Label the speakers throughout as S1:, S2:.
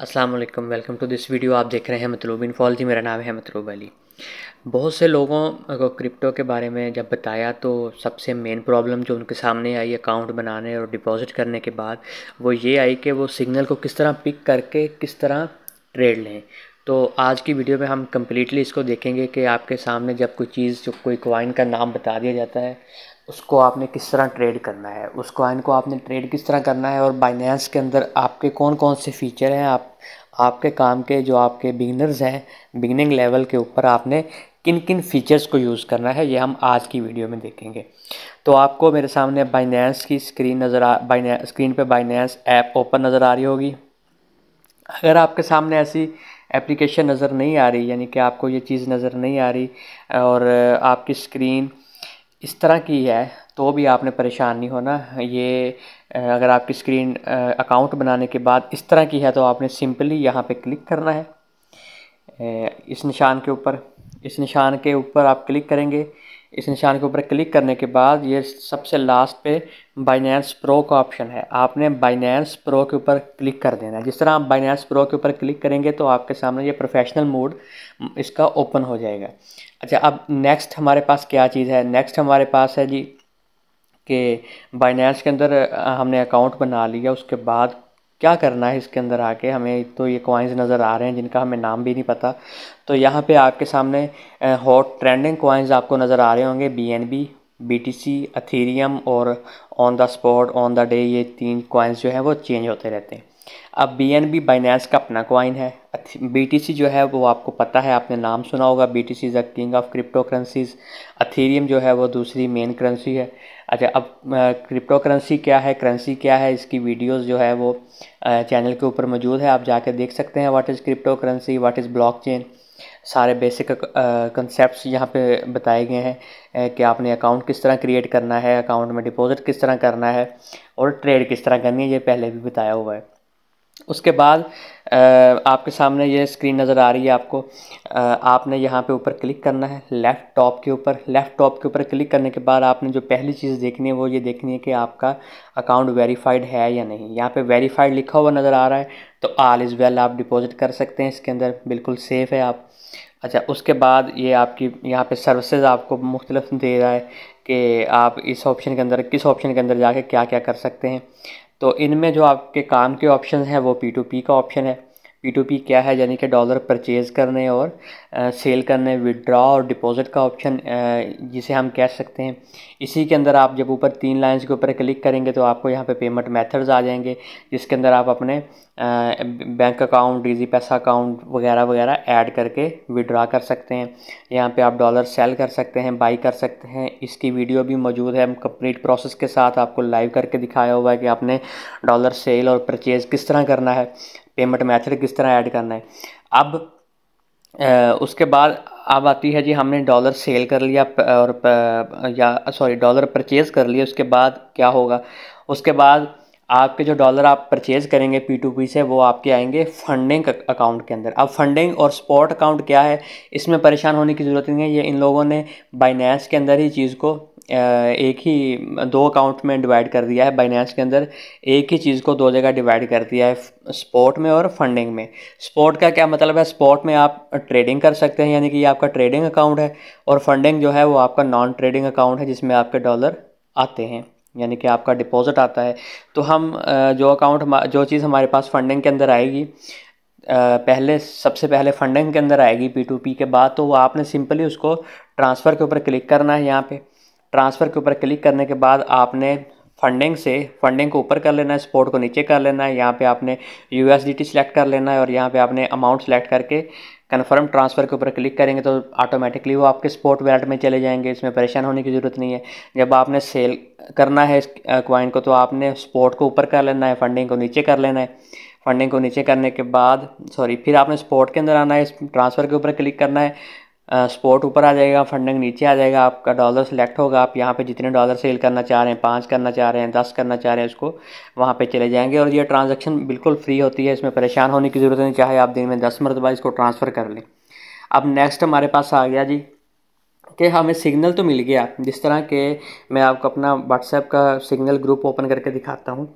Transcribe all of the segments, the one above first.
S1: अस्सलाम वालेकुम welcome to this video आप देख रहे हैं मतलूब फॉल जी मेरा नाम है मतलूब अली बहुत से लोगों को क्रिप्टो के बारे में जब बताया तो सबसे मेन प्रॉब्लम जो उनके सामने आई अकाउंट बनाने और डिपॉजिट करने के बाद वो ये आई कि वो सिग्नल को किस तरह पिक करके किस तरह ट्रेड लें तो आज की वीडियो में हम कम्प्लीटली इसको देखेंगे कि आपके सामने जब कोई चीज़ जो कोई क्वाइन का नाम बता दिया जाता है उसको आपने किस तरह ट्रेड करना है उस कॉइन को आपने ट्रेड किस तरह करना है और बाइनेंस के अंदर आपके कौन कौन से फीचर हैं आप आपके काम के जो आपके बिगनर्स हैं बिगनिंग लेवल के ऊपर आपने किन किन फीचर्स को यूज़ करना है ये हम आज की वीडियो में देखेंगे तो आपको मेरे सामने बाइनेंस की स्क्रीन नज़र आ बाइनेंस स्क्रीन पर बाइनेंस ऐप ओपन नज़र आ रही होगी अगर आपके सामने ऐसी एप्लीकेशन नज़र नहीं आ रही यानी कि आपको ये चीज़ नज़र नहीं आ रही और आपकी स्क्रीन इस तरह की है तो भी आपने परेशान नहीं होना ये अगर आपकी स्क्रीन अकाउंट बनाने के बाद इस तरह की है तो आपने सिंपली यहाँ पे क्लिक करना है इस निशान के ऊपर इस निशान के ऊपर आप क्लिक करेंगे इस निशान के ऊपर क्लिक करने के बाद ये सबसे लास्ट पे बाइनेंस प्रो का ऑप्शन है आपने बाइनेंस प्रो के ऊपर क्लिक कर देना है जिस तरह आप बाइनेंस प्रो के ऊपर क्लिक करेंगे तो आपके सामने ये प्रोफेशनल मोड इसका ओपन हो जाएगा अच्छा अब नेक्स्ट हमारे पास क्या चीज़ है नेक्स्ट हमारे पास है जी कि बाइनेंस के अंदर हमने अकाउंट बना लिया उसके बाद क्या करना है इसके अंदर आके हमें तो ये कॉइन्स नज़र आ रहे हैं जिनका हमें नाम भी नहीं पता तो यहाँ पे आपके सामने हॉट ट्रेंडिंग कॉइन्स आपको नज़र आ रहे होंगे B N B B T C Ethereum और on the spot on the day ये तीन कॉइन्स जो हैं वो चेंज होते रहते हैं अब बी एन बी बाइनेंस का अपना कॉइन है बी टी सी जो है वो आपको पता है आपने नाम सुना होगा B T C is the king of crypto currencies Ethereum जो है वो दूसरी मेन करेंसी है अच्छा अब क्रिप्टो करेंसी क्या है करेंसी क्या है इसकी वीडियोस जो है वो चैनल के ऊपर मौजूद है आप जाके देख सकते हैं what is crypto currency what is blockchain सारे बेसिक कंसेप्ट यहाँ पे बताए गए हैं कि आपने अकाउंट किस तरह क्रिएट करना है अकाउंट में डिपॉजिट किस तरह करना है और ट्रेड किस तरह करनी है ये पहले भी बताया हुआ है उसके बाद आपके सामने ये स्क्रीन नज़र आ रही है आपको आपने यहाँ पे ऊपर क्लिक करना है लेफ़्ट टॉप के ऊपर लेफ़्ट टॉप के ऊपर क्लिक करने के बाद आपने जो पहली चीज़ देखनी है वो ये देखनी है कि आपका अकाउंट वेरीफाइड है या नहीं यहाँ पे वेरीफाइड लिखा हुआ नज़र आ रहा है तो आल इज़ वेल आप डिपॉजिट कर सकते हैं इसके अंदर बिल्कुल सेफ़ है आप अच्छा उसके बाद ये आपकी यहाँ पे सर्विसेज आपको मुख्तलफ दे रहा है कि आप इस ऑप्शन के अंदर किस ऑप्शन के अंदर जाके क्या क्या कर सकते हैं तो इनमें जो आपके काम के ऑप्शन हैं वो पी टू पी का ऑप्शन है पी टू पी क्या है यानी कि डॉलर परचेज़ करने और सेल करने विदड्रा और डिपॉजिट का ऑप्शन जिसे हम कह सकते हैं इसी के अंदर आप जब ऊपर तीन लाइंस के ऊपर क्लिक करेंगे तो आपको यहाँ पे पेमेंट मेथड्स आ जाएंगे जिसके अंदर आप अपने बैंक अकाउंट डीजी पैसा अकाउंट वगैरह वगैरह ऐड करके विड्रा कर सकते हैं यहाँ पर आप डॉलर सेल कर सकते हैं बाई कर सकते हैं इसकी वीडियो भी मौजूद है हम कंप्लीट प्रोसेस के साथ आपको लाइव करके दिखाया हुआ है कि आपने डॉलर सेल और परचेज़ किस तरह करना है पेमेंट मैथड किस तरह ऐड करना है अब उसके बाद अब आती है जी हमने डॉलर सेल कर लिया और या सॉरी डॉलर परचेज़ कर लिया उसके बाद क्या होगा उसके बाद आपके जो डॉलर आप परचेज करेंगे पी टू पी से वो आपके आएंगे फंडिंग अकाउंट के अंदर अब फंडिंग और स्पॉट अकाउंट क्या है इसमें परेशान होने की ज़रूरत नहीं है ये इन लोगों ने बाइनेंस के अंदर ही चीज़ को एक ही दो अकाउंट में डिवाइड कर दिया है बाइनेंस के अंदर एक ही चीज़ को दो जगह डिवाइड कर दिया है स्पॉट में और फंडिंग में स्पॉट का क्या मतलब है स्पॉट में आप ट्रेडिंग कर सकते हैं यानी कि ये आपका ट्रेडिंग अकाउंट है और फंडिंग जो है वो आपका नॉन ट्रेडिंग अकाउंट है जिसमें आपके डॉलर आते हैं यानी कि आपका डिपॉज़िट आता है तो हम जो अकाउंट हम जो चीज़ हमारे पास फंडिंग के अंदर आएगी पहले सबसे पहले फंडिंग के अंदर आएगी पी टू पी के बाद तो वो आपने सिंपली उसको ट्रांसफ़र के ऊपर क्लिक करना है यहाँ पे ट्रांसफ़र के ऊपर क्लिक करने के बाद आपने फंडिंग से फंडिंग को ऊपर कर लेना है सपोर्ट को नीचे कर लेना है यहाँ पे आपने U S D T select कर लेना है और यहाँ पे आपने अमाउंट सेलेक्ट करके कन्फर्म ट्रांसफ़र के ऊपर क्लिक करेंगे तो ऑटोमेटिकली वो आपके स्पोर्ट वैलेट में चले जाएंगे इसमें परेशान होने की ज़रूरत नहीं है जब आपने सेल करना है इस क्वाइन को तो आपने स्पोर्ट को ऊपर कर लेना है फंडिंग को नीचे कर लेना है फंडिंग को नीचे करने के बाद सॉरी फिर आपने स्पोर्ट के अंदर आना है इस ट्रांसफ़र के ऊपर क्लिक करना है स्पोर्ट ऊपर आ जाएगा फंडिंग नीचे आ जाएगा आपका डॉलर सेलेक्ट होगा आप यहाँ पे जितने डॉलर सेल करना चाह रहे हैं पाँच करना चाह रहे हैं दस करना चाह रहे हैं उसको वहाँ पे चले जाएंगे और ये ट्रांजैक्शन बिल्कुल फ्री होती है इसमें परेशान होने की ज़रूरत नहीं चाहे आप दिन में दस मरतबा इसको ट्रांसफ़र कर लें अब नेक्स्ट हमारे पास आ गया जी कि हमें सिग्नल तो मिल गया जिस तरह के मैं आपको अपना व्हाट्सएप का सिग्नल ग्रुप ओपन करके दिखाता हूँ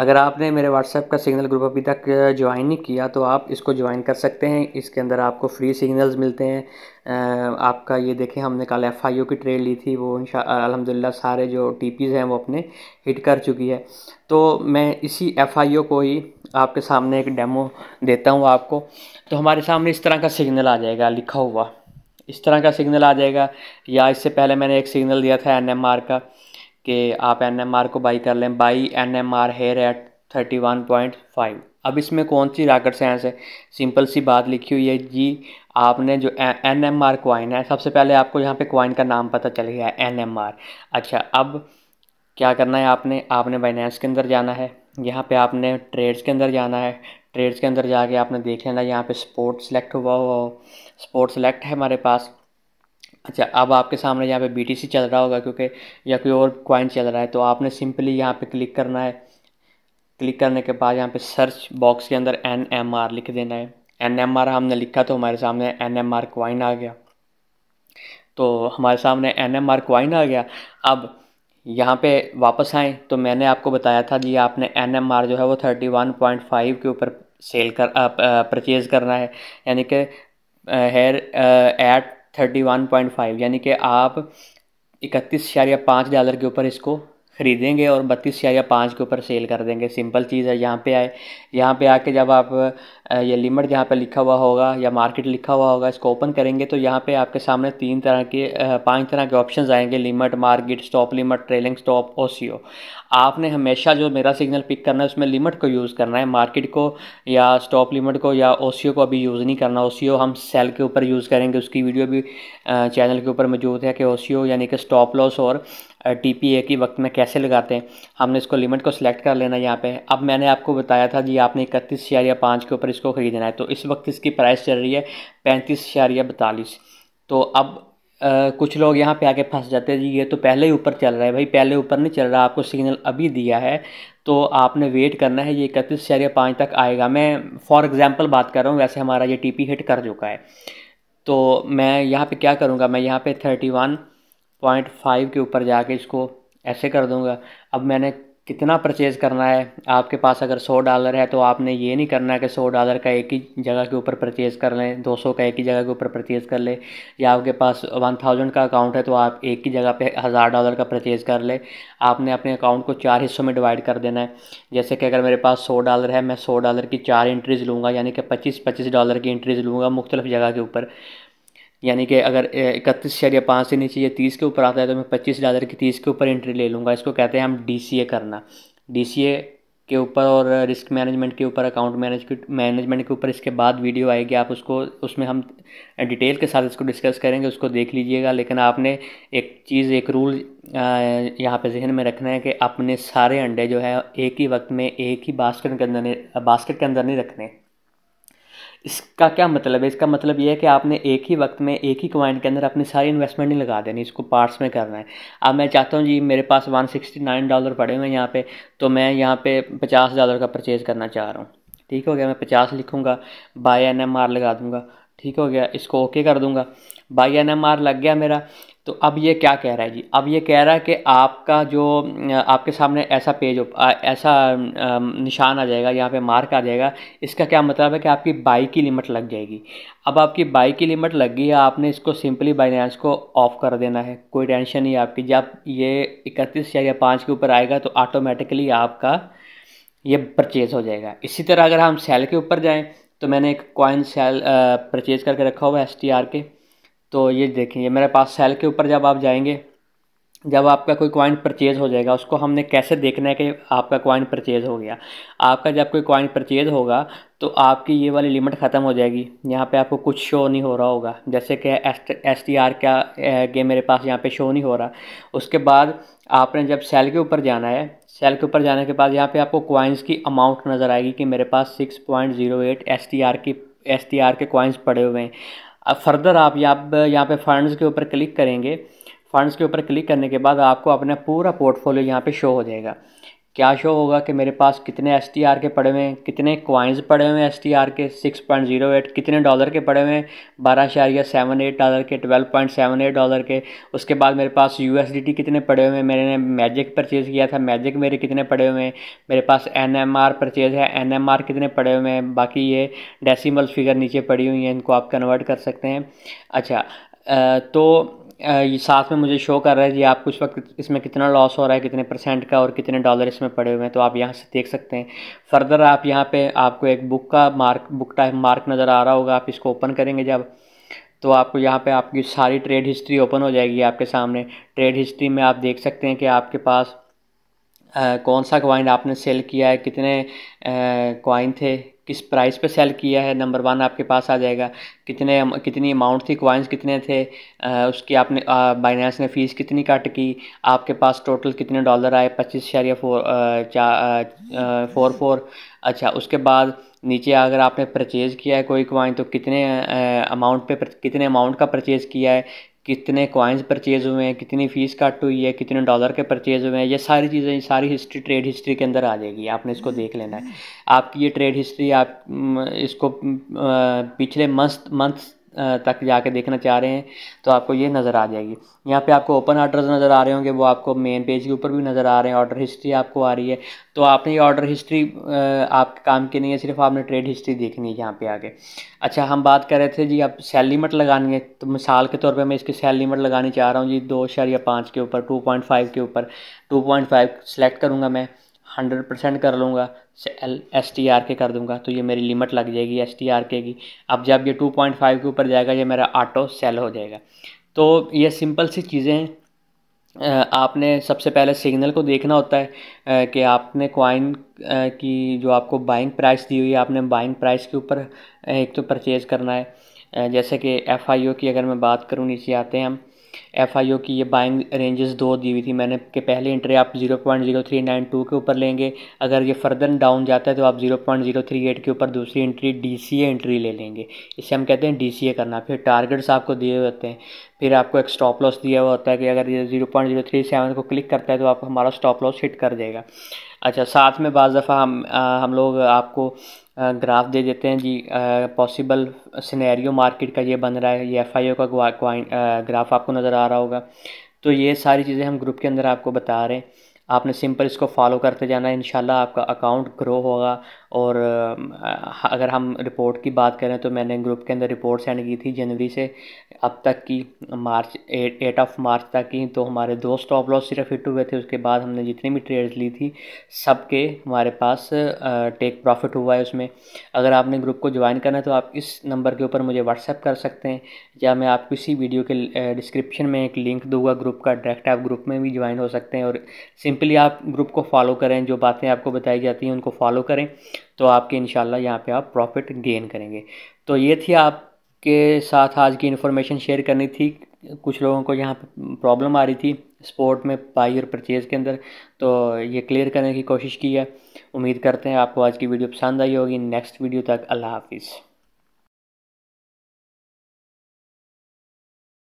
S1: अगर आपने मेरे व्हाट्सएप का सिग्नल ग्रुप अभी तक ज्वाइन नहीं किया तो आप इसको ज्वाइन कर सकते हैं इसके अंदर आपको फ्री सिग्नल्स मिलते हैं आपका ये देखें हमने कल एफ आई ओ की ट्रेड ली थी वो इन अलहमदिल्ला सारे जो टी पीज़ हैं वो अपने हिट कर चुकी है तो मैं इसी एफ आई ओ को ही आपके सामने एक डेमो देता हूँ आपको तो हमारे सामने इस तरह का सिग्नल आ जाएगा लिखा हुआ इस तरह का सिग्नल आ जाएगा या इससे पहले मैंने एक सिग्नल दिया था एन एम आर का कि आप एन को बाई कर लें buy N M R here at thirty one point five अब इसमें कौन सी राकेट साइंस है सिंपल सी बात लिखी हुई है जी आपने जो एन एम आर क्वाइन है सबसे पहले आपको यहाँ पे क्वाइन का नाम पता चल गया एन एम आर अच्छा अब क्या करना है आपने आपने बाइनेंस के अंदर जाना है यहाँ पे आपने ट्रेड्स के अंदर जाना है ट्रेड्स के अंदर जाके आपने देख लेना यहाँ पे स्पोर्ट सेलेक्ट हुआ हुआ हो स्पोर्ट सेलेक्ट है हमारे पास अच्छा अब आपके सामने यहाँ पे बी चल रहा होगा क्योंकि या कोई और क्वाइन चल रहा है तो आपने सिंपली यहाँ पे क्लिक करना है क्लिक करने के बाद यहाँ पे सर्च बॉक्स के अंदर एन एम आर लिख देना है एन एम आर हमने लिखा तो हमारे सामने एन एम आर कॉइन आ गया तो हमारे सामने एन एम आर कॉइन आ गया अब यहाँ पे वापस आएँ तो मैंने आपको बताया था जी आपने एन एम आर जो है वो थर्टी वन पॉइंट फाइव के ऊपर सेल कर परचेज़ करना है यानी कि here at thirty one point five यानी कि आप इकतीस या पाँच डॉलर के ऊपर इसको ख़रीदेंगे और बत्तीस या पाँच के ऊपर सेल कर देंगे सिंपल चीज़ है यहाँ पे आए यहाँ पे आके जब आप ये लिमिट यहाँ पे लिखा हुआ होगा या मार्केट लिखा हुआ होगा इसको ओपन करेंगे तो यहाँ पे आपके सामने तीन तरह के पांच तरह के ऑप्शन आएंगे limit market stop limit trailing stop OCO आपने हमेशा जो मेरा सिग्नल पिक करना है उसमें लिमिट को यूज़ करना है मार्केट को या स्टॉप लिमिट को या ओ को अभी यूज़ नहीं करना ओ हम सेल के ऊपर यूज़ करेंगे उसकी वीडियो भी चैनल के ऊपर मौजूद है कि ओ यानी कि स्टॉप लॉस और टी पी ए की वक्त में कैसे लगाते हैं हमने इसको लिमिट को सिलेक्ट कर लेना यहाँ पे अब मैंने आपको बताया था जी आपने इकतीस शेयर या पाँच के ऊपर इसको ख़रीदना है तो इस वक्त इसकी प्राइस चल रही है पैंतीस इशारिया बतालीस तो अब आ, कुछ लोग यहाँ पे आके फंस जाते हैं जी ये तो पहले ही ऊपर चल रहा है भाई पहले ऊपर नहीं चल रहा आपको सिग्नल अभी दिया है तो आपने वेट करना है ये इकतीस या पाँच तक आएगा मैं फॉर एग्ज़ाम्पल बात कर रहा हूँ वैसे हमारा ये पी हिट कर चुका है तो मैं यहाँ पर क्या करूँगा मैं यहाँ पर थर्टी वन पॉइंट फाइव के ऊपर जाके इसको ऐसे कर दूँगा अब मैंने कितना परचेज़ करना है आपके पास अगर सौ डॉलर है तो आपने ये नहीं करना है कि सौ डॉलर का एक ही जगह के ऊपर परचेज़ कर लें दो सौ का एक ही जगह के ऊपर परचेज़ कर लें या आपके पास वन थाउजेंड का अकाउंट है तो आप एक ही जगह पे हज़ार डॉलर का परचेज़ कर लें आपने अपने अकाउंट को चार हिस्सों में डिवाइड कर देना है जैसे कि अगर मेरे पास सौ डॉलर है मैं सौ डॉलर की चार इंट्रीज़ लूँगा यानी कि पच्चीस पच्चीस डॉलर की इंट्रीज़ लूँगा मुख्तलिफ जगह के ऊपर यानी कि अगर इकतीस या पाँच से नीचे या तीस के ऊपर आता है तो मैं पच्चीस डॉलर की तीस के ऊपर एंट्री ले लूँगा इसको कहते हैं हम डी करना डी के ऊपर और रिस्क मैनेजमेंट के ऊपर अकाउंट मैनेज मैनेजमेंट के ऊपर इसके बाद वीडियो आएगी आप उसको उसमें हम डिटेल के साथ इसको डिस्कस करेंगे उसको देख लीजिएगा लेकिन आपने एक चीज़ एक रूल यहाँ पे जहन में रखना है कि अपने सारे अंडे जो है एक ही वक्त में एक ही बास्केट के अंदर बास्केट के अंदर नहीं रखने इसका क्या मतलब है इसका मतलब यह है कि आपने एक ही वक्त में एक ही क्वाइंट के अंदर अपनी सारी इन्वेस्टमेंट नहीं लगा देनी इसको पार्ट्स में करना है अब मैं चाहता हूँ जी मेरे पास वन सिक्सटी नाइन डॉलर पड़े हुए हैं यहाँ पे तो मैं यहाँ पे पचास डॉलर का परचेज़ करना चाह रहा हूँ ठीक हो गया मैं पचास लिखूँगा बाय एन एम आर लगा दूँगा ठीक हो गया इसको ओके कर दूंगा बाई एन एम आर लग गया मेरा तो अब ये क्या कह रहा है जी अब ये कह रहा है कि आपका जो आपके सामने ऐसा पेज ऐसा निशान आ जाएगा यहाँ पे मार्क आ जाएगा इसका क्या मतलब है कि आपकी बाई की लिमिट लग जाएगी अब आपकी बाई की लिमिट लग गई है आपने इसको सिंपली बाइनेंस को ऑफ कर देना है कोई टेंशन नहीं आपकी जब ये इकतीस या पाँच के ऊपर आएगा तो ऑटोमेटिकली आपका ये परचेज़ हो जाएगा इसी तरह अगर हम सेल के ऊपर जाएँ तो मैंने एक कॉइन सेल परचेज़ करके रखा हुआ है एस के तो ये देखें ये मेरे पास सेल के ऊपर जब आप जाएंगे जब आपका कोई कॉइन परचेज़ हो जाएगा उसको हमने कैसे देखना है कि आपका कॉइन परचेज़ हो गया आपका जब कोई कॉइन परचेज़ होगा तो आपकी ये वाली लिमिट ख़त्म हो जाएगी यहाँ पे आपको कुछ शो नहीं हो रहा होगा जैसे कि एस टी आर क्या गेम मेरे पास यहाँ पे शो नहीं हो रहा उसके बाद आपने जब सेल के ऊपर जाना है सेल के ऊपर जाने के बाद यहाँ पर आपको कॉइन्स की अमाउंट नज़र आएगी कि मेरे पास six point zero eight S T R की एस टी आर के क्वाइंस पड़े हुए हैं अब फर्दर आप यहाँ यहाँ पे फंड्स के ऊपर क्लिक करेंगे फंड्स के ऊपर क्लिक करने के बाद आपको अपना पूरा पोर्टफोलियो यहाँ पे शो हो जाएगा क्या शो होगा कि मेरे पास कितने एस के पड़े हुए हैं कितने कॉइन्स पड़े हुए हैं एस के सिक्स पॉइंट जीरो एट कितने डॉलर के पड़े हुए हैं बारह शारिया सेवन एट डॉलर के twelve point seven eight dollar के उसके बाद मेरे पास यू कितने पड़े हुए हैं मैंने मैजिक परचेज़ किया था मैजिक मेरे कितने पड़े हुए हैं मेरे पास एन परचेज़ है एन कितने पड़े हुए हैं बाकी ये डेसीमल फिगर नीचे पड़ी हुई हैं इनको आप कन्वर्ट कर सकते हैं अच्छा तो ये साथ में मुझे शो कर रहा है जी आप कुछ वक्त इसमें कितना लॉस हो रहा है कितने परसेंट का और कितने डॉलर इसमें पड़े हुए हैं तो आप यहाँ से देख सकते हैं फर्दर आप यहाँ पे आपको एक बुक का मार्क बुक टाइप मार्क नज़र आ रहा होगा आप इसको ओपन करेंगे जब तो आपको यहाँ पे आपकी सारी ट्रेड हिस्ट्री ओपन हो जाएगी आपके सामने ट्रेड हिस्ट्री में आप देख सकते हैं कि आपके पास कौन सा क्वाइन आपने सेल किया है कितने क्वाइन थे किस प्राइस पे सेल किया है नंबर वन आपके पास आ जाएगा कितने कितनी अमाउंट थी क्वाइंस कितने थे आ, उसकी आपने बाइनेंस ने फ़ीस कितनी कट की आपके पास टोटल कितने डॉलर आए पच्चीस या फोर चार फोर फोर अच्छा उसके बाद नीचे अगर आपने परचेज़ किया है कोई क्वाइन तो कितने अमाउंट पे कितने अमाउंट का परचेज़ किया है कितने कॉइन्स परचेज हुए हैं कितनी फ़ीस कट हुई है कितने डॉलर के परचेज हुए हैं ये सारी चीज़ें सारी हिस्ट्री ट्रेड हिस्ट्री के अंदर आ जाएगी आपने इसको देख लेना है आपकी ये ट्रेड हिस्ट्री आप इसको पिछले मंथ मंथ तक जाके देखना चाह रहे हैं तो आपको ये नज़र आ जाएगी यहाँ पे आपको ओपन ऑर्डर नज़र आ रहे होंगे वो आपको मेन पेज के ऊपर भी नज़र आ रहे हैं ऑर्डर हिस्ट्री आपको आ रही है तो आपने ये ऑर्डर हिस्ट्री आपके काम की नहीं है सिर्फ आपने ट्रेड हिस्ट्री देखनी है यहाँ पे आके अच्छा हम बात कर रहे थे जी आप सेल लिमिट लगानी है तो मिसाल के तौर पर मैं इसकी सेल लिमिट लगानी चाह रहा हूँ जी दो शर या पाँच के ऊपर टू पॉइंट फाइव के ऊपर टू पॉइंट फाइव सेलेक्ट करूँगा मैं हंड्रेड परसेंट कर लूँगा एल एस टी आर के कर दूंगा तो ये मेरी लिमिट लग जाएगी एस टी आर के की अब जब ये टू पॉइंट फाइव के ऊपर जाएगा ये मेरा ऑटो सेल हो जाएगा तो ये सिंपल सी चीज़ें हैं आपने सबसे पहले सिग्नल को देखना होता है कि आपने कॉइन की जो आपको बाइंग प्राइस दी हुई है आपने बाइंग प्राइस के ऊपर एक तो परचेज़ करना है जैसे कि एफ आई ओ की अगर मैं बात करूँ नीचे आते हैं हम एफ आई ओ की ये बाइंग रेंजेस दो दी हुई थी मैंने के पहले एंट्री आप zero point zero three nine two के ऊपर लेंगे अगर ये फर्दर डाउन जाता है तो आप zero point zero three eight के ऊपर दूसरी entry D C A entry ले लेंगे इसे हम कहते हैं डी सी ए करना फिर टारगेट्स आपको दिए हुए होते हैं फिर आपको एक स्टॉप लॉस दिया हुआ होता है कि अगर ये zero point zero three seven को क्लिक करता है तो आप हमारा स्टॉप लॉस हिट कर देगा अच्छा साथ में बज़ दफ़ा हम आ, हम लोग आपको ग्राफ दे देते हैं जी पॉसिबल सिनेरियो मार्केट का ये बन रहा है ये एफआईओ का ग्राफ आपको नज़र आ रहा होगा तो ये सारी चीज़ें हम ग्रुप के अंदर आपको बता रहे हैं आपने सिंपल इसको फॉलो करते जाना है इन आपका अकाउंट ग्रो होगा और अगर हम रिपोर्ट की बात करें तो मैंने ग्रुप के अंदर रिपोर्ट सेंड की थी जनवरी से अब तक की मार्च एट ऑफ मार्च तक की तो हमारे दो स्टॉप लॉस सिर्फ हिट हुए थे उसके बाद हमने जितनी भी ट्रेड्स ली थी सब के हमारे पास टेक प्रॉफिट हुआ है उसमें अगर आपने ग्रुप को ज्वाइन करना है तो आप इस नंबर के ऊपर मुझे व्हाट्सएप कर सकते हैं या मैं आपको इसी वीडियो के डिस्क्रिप्शन में एक लिंक दूंगा ग्रुप का डायरेक्ट आप ग्रुप में भी ज्वाइन हो सकते हैं और सिंपली आप ग्रुप को फॉलो करें जो बातें आपको बताई जाती हैं उनको फॉलो करें तो आपके इन यहाँ पर आप प्रॉफिट गेन करेंगे तो ये थी आपके साथ आज की इन्फॉर्मेशन शेयर करनी थी कुछ लोगों को यहाँ प्रॉब्लम आ रही थी स्पोर्ट में पाई और परचेज़ के अंदर तो ये क्लियर करने की कोशिश की है उम्मीद करते हैं आपको आज की वीडियो पसंद आई होगी नेक्स्ट वीडियो तक अल्लाह हाफिज़